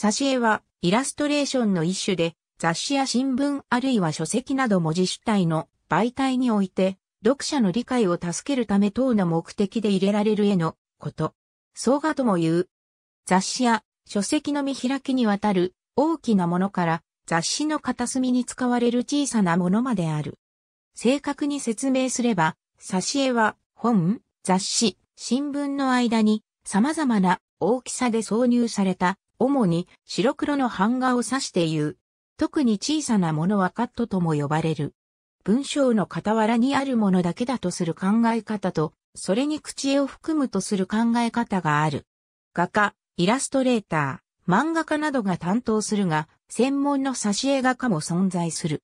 挿絵はイラストレーションの一種で、雑誌や新聞あるいは書籍など文字主体の媒体において、読者の理解を助けるため等の目的で入れられる絵のこと。総画とも言う。雑誌や書籍の見開きにわたる大きなものから雑誌の片隅に使われる小さなものまである。正確に説明すれば、挿絵は本、雑誌、新聞の間に様々な大きさで挿入された主に白黒の版画を指して言う。特に小さなものはカットとも呼ばれる。文章の傍らにあるものだけだとする考え方と、それに口絵を含むとする考え方がある。画家、イラストレーター、漫画家などが担当するが、専門の挿絵画家も存在する。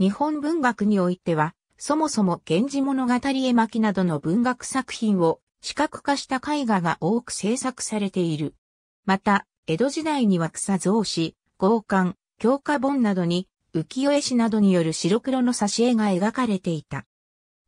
日本文学においては、そもそも源氏物語絵巻などの文学作品を視覚化した絵画が多く制作されている。また、江戸時代には草造紙、合刊、強化本などに、浮世絵師などによる白黒の挿絵が描かれていた。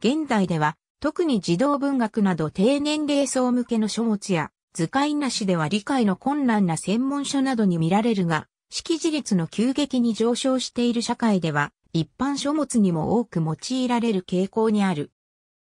現代では、特に児童文学など低年齢層向けの書物や、図解なしでは理解の困難な専門書などに見られるが、識字率の急激に上昇している社会では、一般書物にも多く用いられる傾向にある。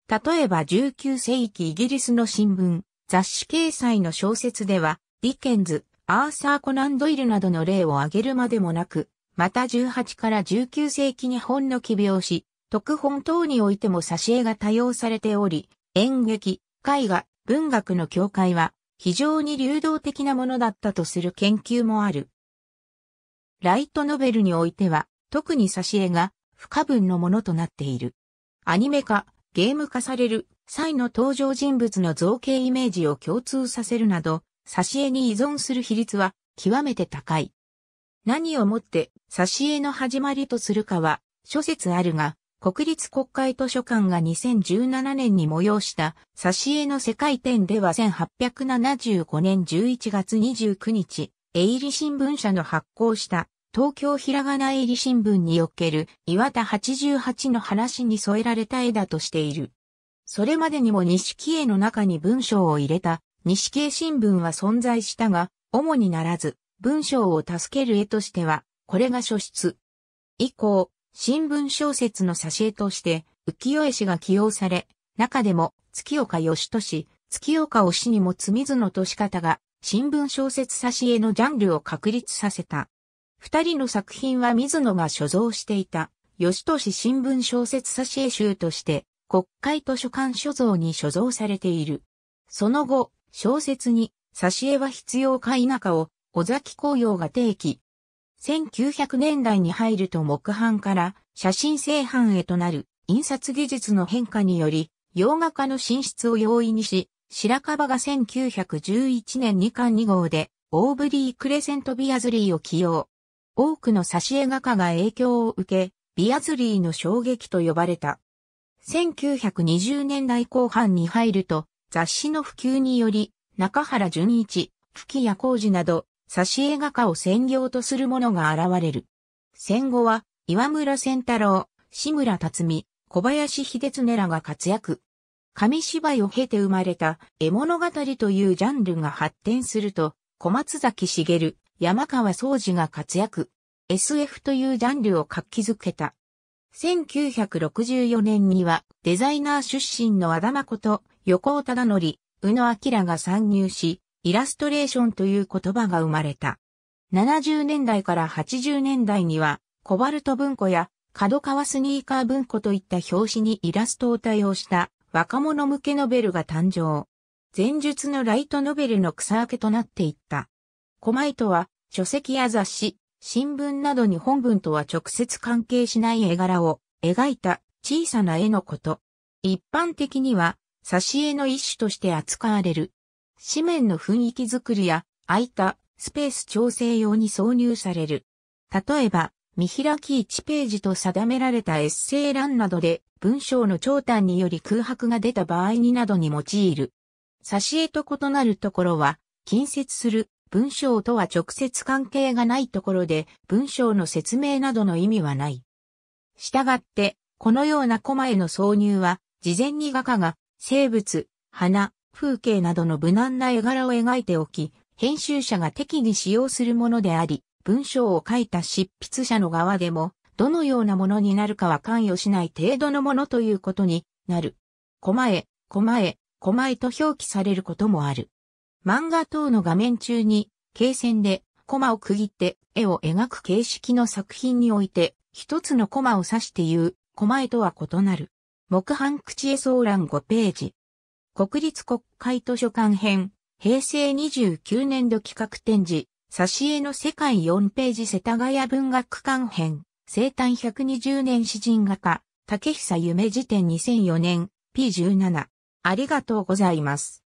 例えば19世紀イギリスの新聞、雑誌掲載の小説では、ディケンズ、アーサー・コナン・ドイルなどの例を挙げるまでもなく、また18から19世紀に本の奇病史、特本等においても挿絵が多用されており、演劇、絵画、文学の境界は非常に流動的なものだったとする研究もある。ライトノベルにおいては、特に挿絵が不可分のものとなっている。アニメ化、ゲーム化される際の登場人物の造形イメージを共通させるなど、挿絵に依存する比率は極めて高い。何をもって挿絵の始まりとするかは諸説あるが、国立国会図書館が2017年に催した挿絵の世界展では1875年11月29日、営利新聞社の発行した東京ひらがな営利新聞における岩田88の話に添えられた絵だとしている。それまでにも錦絵の中に文章を入れた西系新聞は存在したが、主にならず、文章を助ける絵としては、これが初出。以降、新聞小説の挿絵として、浮世絵師が起用され、中でも、月岡義俊、月岡を師に積つ水野俊方が、新聞小説挿絵のジャンルを確立させた。二人の作品は水野が所蔵していた、吉俊新聞小説挿絵集として、国会図書館所蔵に所蔵されている。その後、小説に、挿絵は必要か否かを、尾崎紅葉が提起。1900年代に入ると木版から写真製版へとなる印刷技術の変化により、洋画家の進出を容易にし、白樺が1911年2巻2号で、オーブリー・クレセント・ビアズリーを起用。多くの挿絵画家が影響を受け、ビアズリーの衝撃と呼ばれた。1920年代後半に入ると、雑誌の普及により、中原淳一、吹き谷浩二など、挿絵画家を専業とする者が現れる。戦後は、岩村仙太郎、志村達美、小林秀常らが活躍。紙芝居を経て生まれた絵物語というジャンルが発展すると、小松崎茂、山川宗二が活躍。SF というジャンルを活気づけた。1964年にはデザイナー出身の和田誠、横尾忠則、宇野明が参入し、イラストレーションという言葉が生まれた。70年代から80年代には、コバルト文庫や、角川スニーカー文庫といった表紙にイラストを対応した若者向けノベルが誕生。前述のライトノベルの草分けとなっていった。コマイトは書籍や雑誌、新聞などに本文とは直接関係しない絵柄を描いた小さな絵のこと。一般的には挿絵の一種として扱われる。紙面の雰囲気づくりや、空いたスペース調整用に挿入される。例えば、見開き1ページと定められたエッセイ欄などで文章の長短により空白が出た場合になどに用いる。挿絵と異なるところは、近接する文章とは直接関係がないところで文章の説明などの意味はない。したがって、このようなコマへの挿入は、事前に画家が生物、花、風景などの無難な絵柄を描いておき、編集者が適宜使用するものであり、文章を書いた執筆者の側でも、どのようなものになるかは関与しない程度のものということになる。コマえ、コマえと表記されることもある。漫画等の画面中に、形線で、コマを区切って絵を描く形式の作品において、一つのコマを指して言う、コマえとは異なる。木版口絵相欄5ページ。国立国会図書館編、平成29年度企画展示、挿絵の世界4ページ世田谷文学館編、生誕120年詩人画家、竹久夢辞典2004年、P17。ありがとうございます。